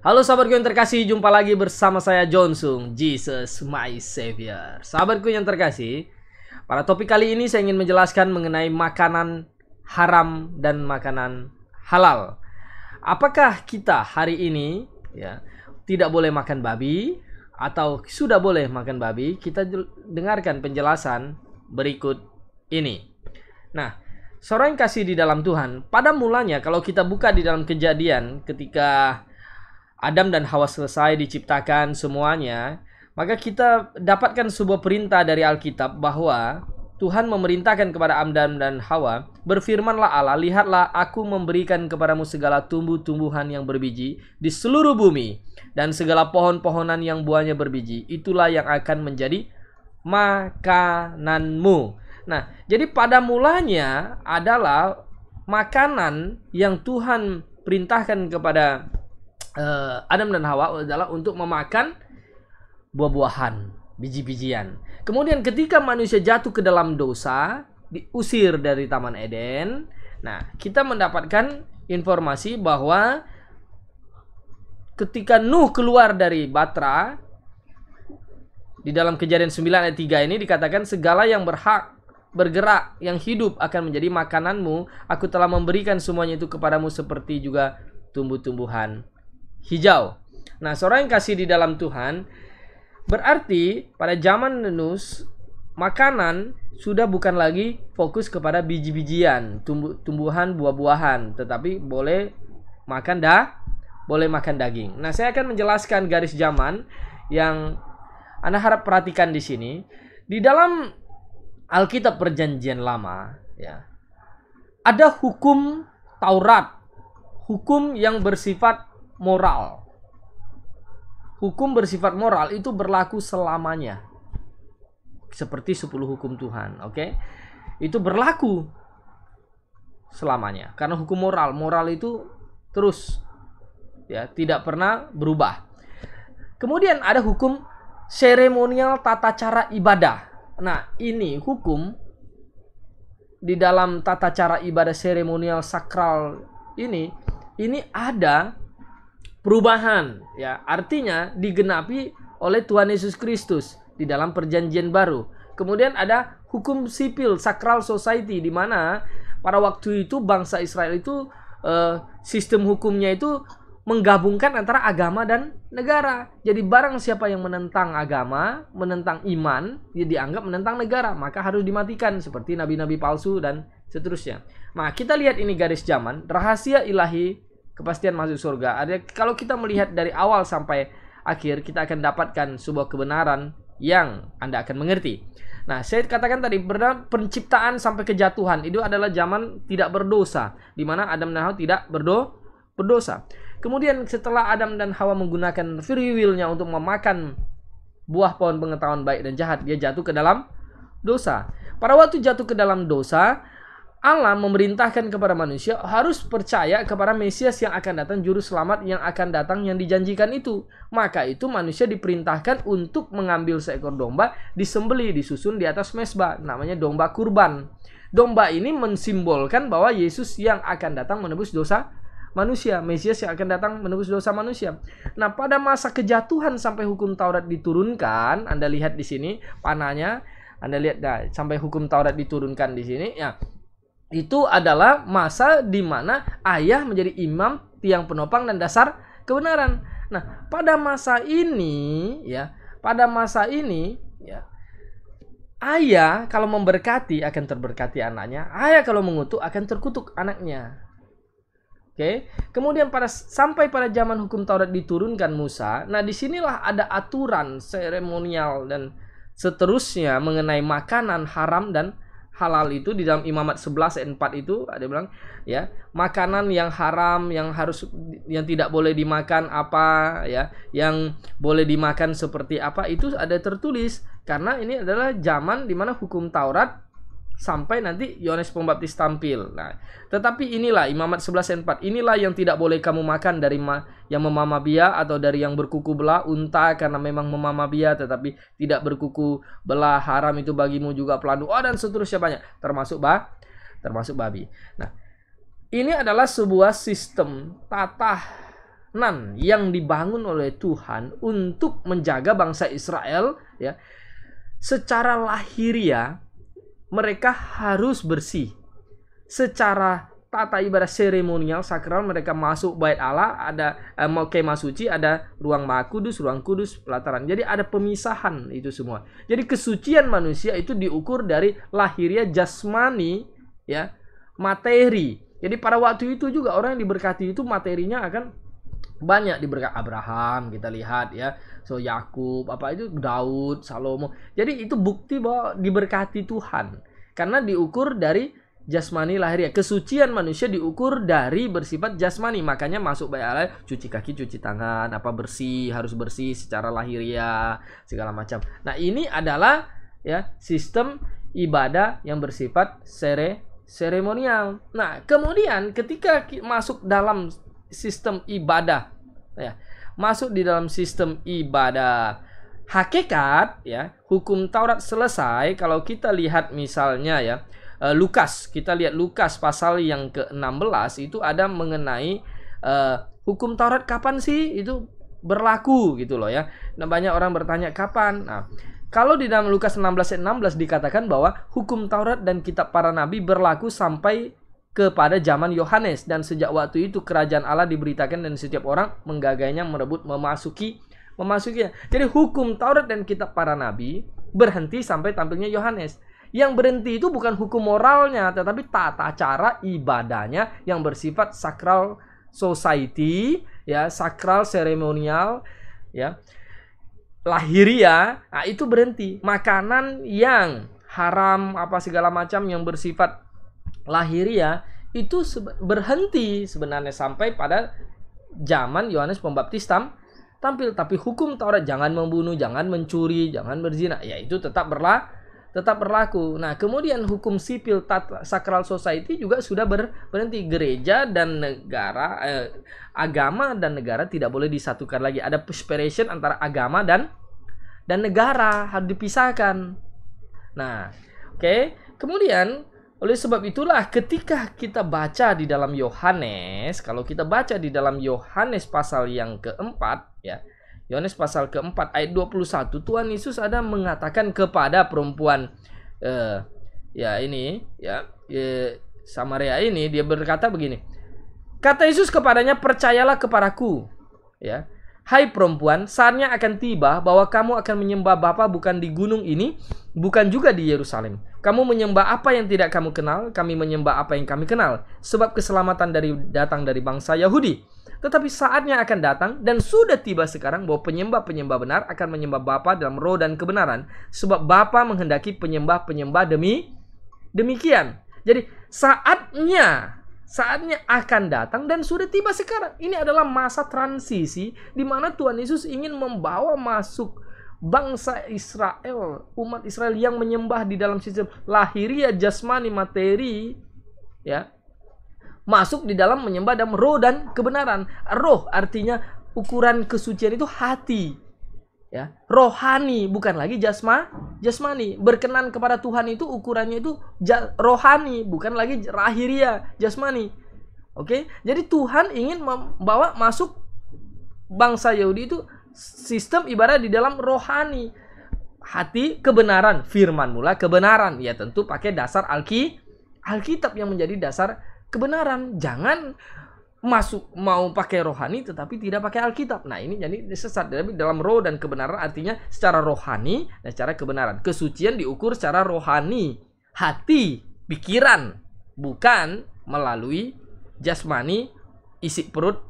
Halo sahabatku yang terkasih, jumpa lagi bersama saya Johnsung, Jesus my Savior. Sahabatku yang terkasih, pada topik kali ini saya ingin menjelaskan mengenai makanan haram dan makanan halal. Apakah kita hari ini ya tidak boleh makan babi atau sudah boleh makan babi? Kita dengarkan penjelasan berikut ini. Nah, seorang yang kasih di dalam Tuhan, pada mulanya kalau kita buka di dalam kejadian ketika Adam dan Hawa selesai diciptakan semuanya, maka kita dapatkan sebuah perintah dari Alkitab bahwa Tuhan memerintahkan kepada Adam dan Hawa, "Berfirmanlah Allah, lihatlah aku memberikan kepadamu segala tumbuh-tumbuhan yang berbiji di seluruh bumi dan segala pohon-pohonan yang buahnya berbiji. Itulah yang akan menjadi makananmu." Nah, jadi pada mulanya adalah makanan yang Tuhan perintahkan kepada Eh, Adam dan Hawa adalah untuk memakan buah-buahan, biji-bijian. Kemudian ketika manusia jatuh ke dalam dosa, diusir dari Taman Eden. Nah, kita mendapatkan informasi bahwa ketika Nuh keluar dari Batra di dalam kejadian 9 ayat 3 ini dikatakan segala yang berhak bergerak yang hidup akan menjadi makananmu aku telah memberikan semuanya itu kepadamu seperti juga tumbuh-tumbuhan hijau. Nah, seorang yang kasih di dalam Tuhan berarti pada zaman Nenus makanan sudah bukan lagi fokus kepada biji-bijian, tumbuhan, buah-buahan, tetapi boleh makan dah, boleh makan daging. Nah, saya akan menjelaskan garis zaman yang Anda harap perhatikan di sini. Di dalam Alkitab Perjanjian Lama, ya. Ada hukum Taurat, hukum yang bersifat moral. Hukum bersifat moral itu berlaku selamanya. Seperti 10 hukum Tuhan, oke? Okay? Itu berlaku selamanya karena hukum moral. Moral itu terus ya, tidak pernah berubah. Kemudian ada hukum seremonial tata cara ibadah. Nah, ini hukum di dalam tata cara ibadah seremonial sakral ini ini ada perubahan ya artinya digenapi oleh Tuhan Yesus Kristus di dalam perjanjian baru kemudian ada hukum sipil sakral society di mana pada waktu itu bangsa Israel itu eh, sistem hukumnya itu menggabungkan antara agama dan negara. Jadi barang siapa yang menentang agama, menentang iman, dia dianggap menentang negara, maka harus dimatikan seperti nabi-nabi palsu dan seterusnya. Nah, kita lihat ini garis zaman, rahasia ilahi kepastian masuk surga. ada kalau kita melihat dari awal sampai akhir kita akan dapatkan sebuah kebenaran yang Anda akan mengerti. Nah, saya katakan tadi benar penciptaan sampai kejatuhan itu adalah zaman tidak berdosa di mana Adam dan Hawa tidak berdo berdosa. Kemudian setelah Adam dan Hawa menggunakan free will-nya untuk memakan buah pohon pengetahuan baik dan jahat, dia jatuh ke dalam dosa. Pada waktu jatuh ke dalam dosa, Allah memerintahkan kepada manusia harus percaya kepada Mesias yang akan datang, juru selamat yang akan datang yang dijanjikan itu. Maka itu manusia diperintahkan untuk mengambil seekor domba, disembeli, disusun di atas mesbah, namanya domba kurban. Domba ini mensimbolkan bahwa Yesus yang akan datang menebus dosa manusia, Mesias yang akan datang menebus dosa manusia. Nah, pada masa kejatuhan sampai hukum Taurat diturunkan, Anda lihat di sini panahnya, Anda lihat nah, sampai hukum Taurat diturunkan di sini ya itu adalah masa di mana ayah menjadi imam, tiang penopang dan dasar kebenaran. Nah, pada masa ini ya, pada masa ini ya ayah kalau memberkati akan terberkati anaknya, ayah kalau mengutuk akan terkutuk anaknya. Oke. Kemudian pada sampai pada zaman hukum Taurat diturunkan Musa, nah disinilah ada aturan seremonial dan seterusnya mengenai makanan haram dan halal itu di dalam imamat 11 ayat 4 itu ada bilang ya makanan yang haram yang harus yang tidak boleh dimakan apa ya yang boleh dimakan seperti apa itu ada tertulis karena ini adalah zaman di mana hukum Taurat sampai nanti Yohanes Pembaptis tampil. Nah, tetapi inilah imamat 11 4. Inilah yang tidak boleh kamu makan dari ma yang memama bia atau dari yang berkuku belah unta karena memang memama bia tetapi tidak berkuku belah haram itu bagimu juga pelandu. Oh dan seterusnya banyak termasuk bah termasuk babi. Nah, ini adalah sebuah sistem tatahan yang dibangun oleh Tuhan untuk menjaga bangsa Israel ya secara lahiriah mereka harus bersih. Secara tata ibadah seremonial sakral mereka masuk bait Allah ada eh, masuci kemah suci ada ruang maha kudus ruang kudus pelataran jadi ada pemisahan itu semua jadi kesucian manusia itu diukur dari lahirnya jasmani ya materi jadi pada waktu itu juga orang yang diberkati itu materinya akan banyak diberkati Abraham kita lihat ya so Yakub apa itu Daud Salomo jadi itu bukti bahwa diberkati Tuhan karena diukur dari jasmani lahirnya. kesucian manusia diukur dari bersifat jasmani makanya masuk bayi Allah cuci kaki cuci tangan apa bersih harus bersih secara lahiriah segala macam nah ini adalah ya sistem ibadah yang bersifat sere seremonial. Nah, kemudian ketika masuk dalam sistem ibadah ya masuk di dalam sistem ibadah. Hakikat ya, hukum Taurat selesai kalau kita lihat misalnya ya eh, Lukas, kita lihat Lukas pasal yang ke-16 itu ada mengenai uh, hukum Taurat kapan sih itu berlaku gitu loh ya. Nah, banyak orang bertanya kapan. Nah, kalau di dalam Lukas 16 16 dikatakan bahwa hukum Taurat dan kitab para nabi berlaku sampai kepada zaman Yohanes dan sejak waktu itu kerajaan Allah diberitakan dan setiap orang menggagainya merebut memasuki memasukinya. Jadi hukum Taurat dan kitab para nabi berhenti sampai tampilnya Yohanes. Yang berhenti itu bukan hukum moralnya tetapi tata cara ibadahnya yang bersifat sakral society ya, sakral seremonial ya. Lahiria, nah itu berhenti. Makanan yang haram apa segala macam yang bersifat lahiriah ya, itu berhenti sebenarnya sampai pada zaman Yohanes Pembaptis tam tampil tapi hukum Taurat jangan membunuh, jangan mencuri, jangan berzina ya itu tetap berlaku tetap berlaku. Nah, kemudian hukum sipil sakral society juga sudah ber, berhenti gereja dan negara eh, agama dan negara tidak boleh disatukan lagi. Ada separation antara agama dan dan negara harus dipisahkan. Nah, oke. Okay. Kemudian oleh sebab itulah ketika kita baca di dalam Yohanes, kalau kita baca di dalam Yohanes pasal yang keempat, ya, Yohanes pasal keempat ayat 21, Tuhan Yesus ada mengatakan kepada perempuan, eh, ya ini, ya, eh, Samaria ini, dia berkata begini, kata Yesus kepadanya, percayalah kepadaku, ya, Hai perempuan, saatnya akan tiba bahwa kamu akan menyembah Bapa bukan di gunung ini, bukan juga di Yerusalem. Kamu menyembah apa yang tidak kamu kenal, kami menyembah apa yang kami kenal, sebab keselamatan dari datang dari bangsa Yahudi. Tetapi saatnya akan datang dan sudah tiba sekarang bahwa penyembah-penyembah benar akan menyembah Bapa dalam roh dan kebenaran, sebab Bapa menghendaki penyembah-penyembah demi demikian. Jadi saatnya saatnya akan datang dan sudah tiba sekarang. Ini adalah masa transisi di mana Tuhan Yesus ingin membawa masuk bangsa Israel, umat Israel yang menyembah di dalam sistem lahiriah jasmani materi ya masuk di dalam menyembah dalam roh dan kebenaran. Roh artinya ukuran kesucian itu hati. Ya, rohani bukan lagi jasma, jasmani. Berkenan kepada Tuhan itu ukurannya itu rohani, bukan lagi rahiria, jasmani. Oke? Jadi Tuhan ingin membawa masuk bangsa Yahudi itu sistem ibarat di dalam rohani hati kebenaran firman mula kebenaran ya tentu pakai dasar alki alkitab yang menjadi dasar kebenaran jangan masuk mau pakai rohani tetapi tidak pakai Alkitab. Nah, ini jadi sesat. tapi dalam roh dan kebenaran artinya secara rohani dan secara kebenaran. Kesucian diukur secara rohani, hati, pikiran, bukan melalui jasmani, isi perut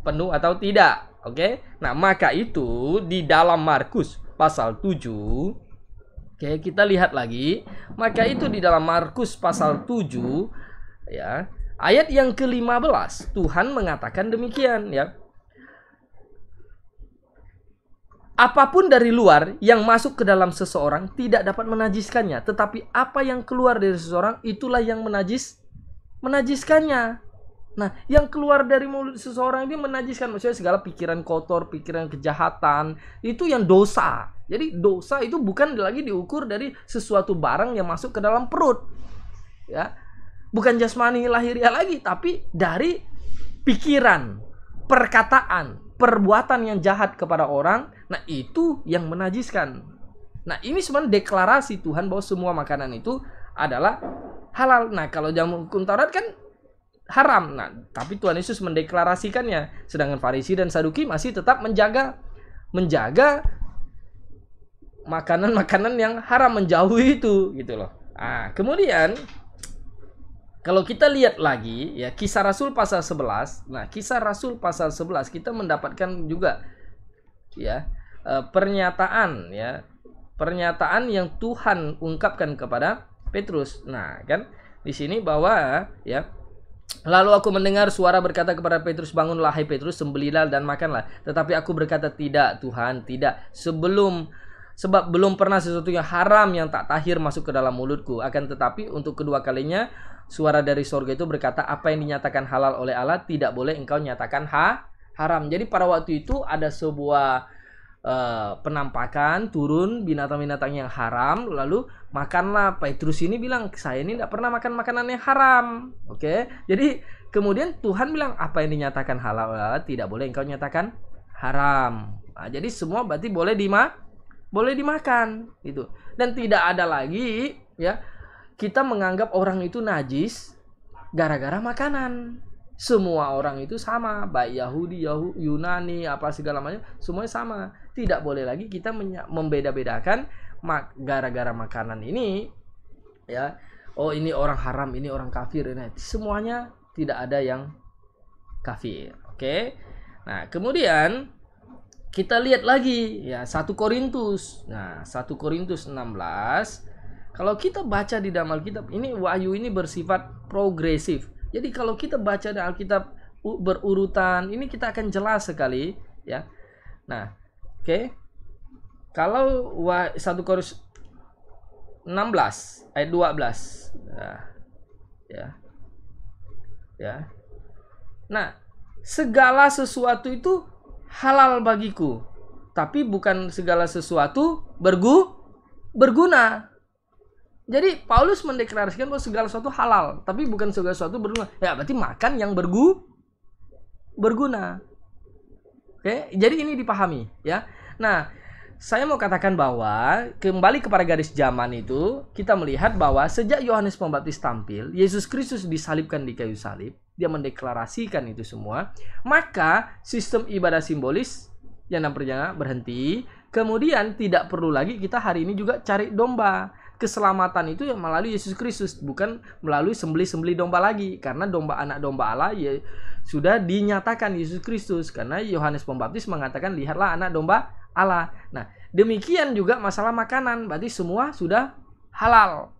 penuh atau tidak. Oke? Okay? Nah, maka itu di dalam Markus pasal 7 Oke, okay, kita lihat lagi. Maka itu di dalam Markus pasal 7 ya, ayat yang ke-15 Tuhan mengatakan demikian ya. Apapun dari luar yang masuk ke dalam seseorang tidak dapat menajiskannya, tetapi apa yang keluar dari seseorang itulah yang menajis menajiskannya. Nah, yang keluar dari mulut seseorang ini menajiskan maksudnya segala pikiran kotor, pikiran kejahatan, itu yang dosa. Jadi dosa itu bukan lagi diukur dari sesuatu barang yang masuk ke dalam perut. Ya. Bukan jasmani lahiriah lagi, tapi dari pikiran, perkataan, perbuatan yang jahat kepada orang, nah itu yang menajiskan. Nah, ini sebenarnya deklarasi Tuhan bahwa semua makanan itu adalah halal. Nah, kalau jamu kuntarat kan haram. Nah, tapi Tuhan Yesus mendeklarasikannya, sedangkan Farisi dan Saduki masih tetap menjaga menjaga makanan-makanan yang haram menjauhi itu gitu loh. Ah, kemudian kalau kita lihat lagi ya kisah Rasul pasal 11. Nah, kisah Rasul pasal 11 kita mendapatkan juga ya eh, pernyataan ya pernyataan yang Tuhan ungkapkan kepada Petrus. Nah, kan di sini bahwa ya Lalu aku mendengar suara berkata kepada Petrus, "Bangunlah, hai Petrus, sembelilah dan makanlah." Tetapi aku berkata, "Tidak, Tuhan, tidak. Sebelum sebab belum pernah sesuatu yang haram yang tak tahir masuk ke dalam mulutku. Akan tetapi untuk kedua kalinya suara dari sorga itu berkata, apa yang dinyatakan halal oleh Allah tidak boleh engkau nyatakan ha haram. Jadi pada waktu itu ada sebuah uh, penampakan turun binatang-binatang yang haram lalu makanlah Petrus ini bilang saya ini tidak pernah makan makanan yang haram oke okay? jadi kemudian Tuhan bilang apa yang dinyatakan halal tidak boleh engkau nyatakan haram nah, jadi semua berarti boleh dima boleh dimakan itu dan tidak ada lagi ya kita menganggap orang itu najis gara-gara makanan semua orang itu sama baik Yahudi Yahudi Yunani apa segala macam semuanya sama tidak boleh lagi kita membeda-bedakan gara-gara makanan ini ya oh ini orang haram ini orang kafir ini semuanya tidak ada yang kafir oke okay? nah kemudian kita lihat lagi ya 1 Korintus nah 1 Korintus 16 kalau kita baca di dalam Alkitab ini wahyu ini bersifat progresif jadi kalau kita baca di Alkitab berurutan ini kita akan jelas sekali ya nah Oke. Okay? Kalau 1 Korintus 16 ayat 12. Nah, ya. Ya. Nah, segala sesuatu itu halal bagiku, tapi bukan segala sesuatu bergu berguna. Jadi Paulus mendeklarasikan bahwa segala sesuatu halal, tapi bukan segala sesuatu berguna. Ya, berarti makan yang bergu berguna. Oke, jadi ini dipahami ya. Nah, saya mau katakan bahwa kembali kepada garis zaman itu kita melihat bahwa sejak Yohanes Pembaptis tampil, Yesus Kristus disalibkan di kayu salib, dia mendeklarasikan itu semua, maka sistem ibadah simbolis yang namanya berhenti. Kemudian tidak perlu lagi kita hari ini juga cari domba keselamatan itu ya melalui Yesus Kristus bukan melalui sembeli sembeli domba lagi karena domba anak domba Allah ya sudah dinyatakan Yesus Kristus karena Yohanes Pembaptis mengatakan lihatlah anak domba Allah. Nah, demikian juga masalah makanan berarti semua sudah halal.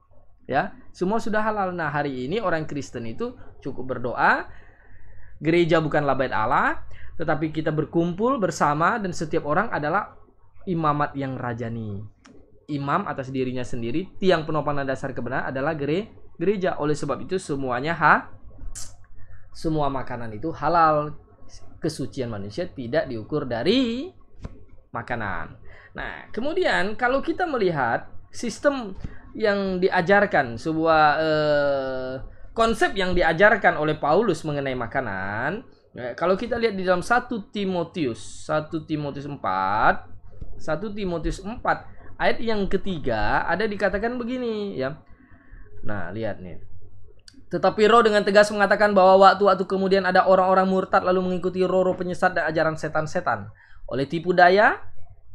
Ya, semua sudah halal. Nah, hari ini orang Kristen itu cukup berdoa. Gereja bukan bait Allah, tetapi kita berkumpul bersama dan setiap orang adalah imamat yang rajani imam atas dirinya sendiri, tiang penopang dan dasar kebenaran adalah gere, gereja. Oleh sebab itu semuanya ha semua makanan itu halal. Kesucian manusia tidak diukur dari makanan. Nah, kemudian kalau kita melihat sistem yang diajarkan sebuah eh, konsep yang diajarkan oleh Paulus mengenai makanan, ya, kalau kita lihat di dalam satu Timotius, satu Timotius 4, 1 Timotius 4 Ayat yang ketiga ada dikatakan begini ya. Nah, lihat nih. Tetapi Roh dengan tegas mengatakan bahwa waktu-waktu kemudian ada orang-orang murtad lalu mengikuti roh-roh penyesat dan ajaran setan-setan. Oleh tipu daya,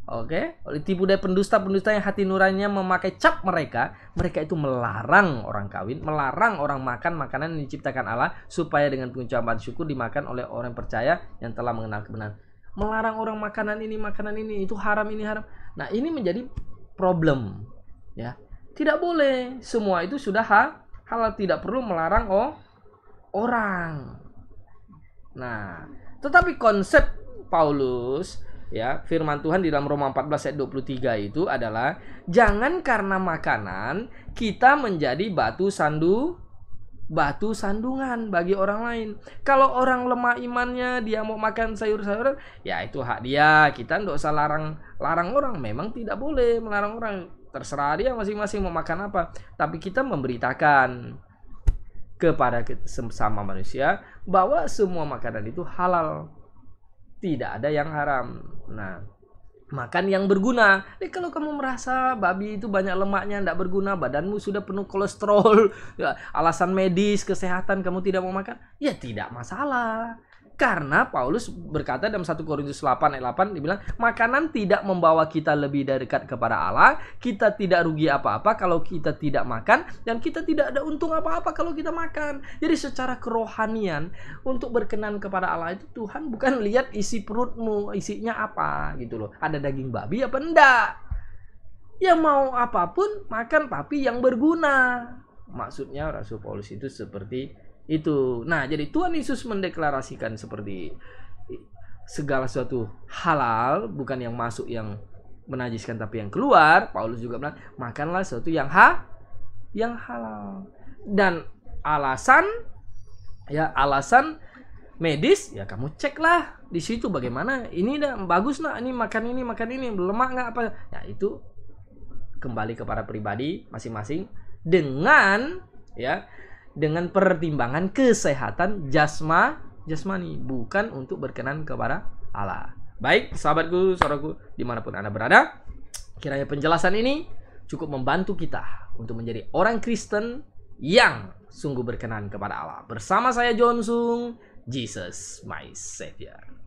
oke, okay? oleh tipu daya pendusta-pendusta yang hati nuraninya memakai cap mereka, mereka itu melarang orang kawin, melarang orang makan makanan yang diciptakan Allah supaya dengan pengucapan syukur dimakan oleh orang yang percaya yang telah mengenal kebenaran melarang orang makanan ini makanan ini itu haram ini haram nah ini menjadi problem ya tidak boleh semua itu sudah ha halal tidak perlu melarang oh orang nah tetapi konsep Paulus ya firman Tuhan di dalam Roma 14 ayat 23 itu adalah jangan karena makanan kita menjadi batu sandu batu sandungan bagi orang lain. Kalau orang lemah imannya dia mau makan sayur-sayuran, ya itu hak dia. Kita tidak usah larang larang orang. Memang tidak boleh melarang orang. Terserah dia masing-masing mau makan apa. Tapi kita memberitakan kepada sesama manusia bahwa semua makanan itu halal. Tidak ada yang haram. Nah, makan yang berguna. Jadi kalau kamu merasa babi itu banyak lemaknya, tidak berguna, badanmu sudah penuh kolesterol, ya, alasan medis, kesehatan, kamu tidak mau makan, ya tidak masalah. Karena Paulus berkata dalam 1 Korintus 8 ayat 8 dibilang makanan tidak membawa kita lebih dekat kepada Allah, kita tidak rugi apa-apa kalau kita tidak makan dan kita tidak ada untung apa-apa kalau kita makan. Jadi secara kerohanian untuk berkenan kepada Allah itu Tuhan bukan lihat isi perutmu, isinya apa gitu loh. Ada daging babi apa enggak? Ya mau apapun makan tapi yang berguna. Maksudnya Rasul Paulus itu seperti itu. Nah, jadi Tuhan Yesus mendeklarasikan seperti segala sesuatu halal, bukan yang masuk yang menajiskan tapi yang keluar. Paulus juga bilang, makanlah sesuatu yang ha yang halal. Dan alasan ya alasan medis ya kamu ceklah di situ bagaimana ini dah bagus nak ini makan ini makan ini lemak nggak apa ya itu kembali kepada pribadi masing-masing dengan ya dengan pertimbangan kesehatan jasma jasmani bukan untuk berkenan kepada Allah. Baik, sahabatku, saudaraku, dimanapun Anda berada, kiranya penjelasan ini cukup membantu kita untuk menjadi orang Kristen yang sungguh berkenan kepada Allah. Bersama saya John Sung, Jesus my Savior.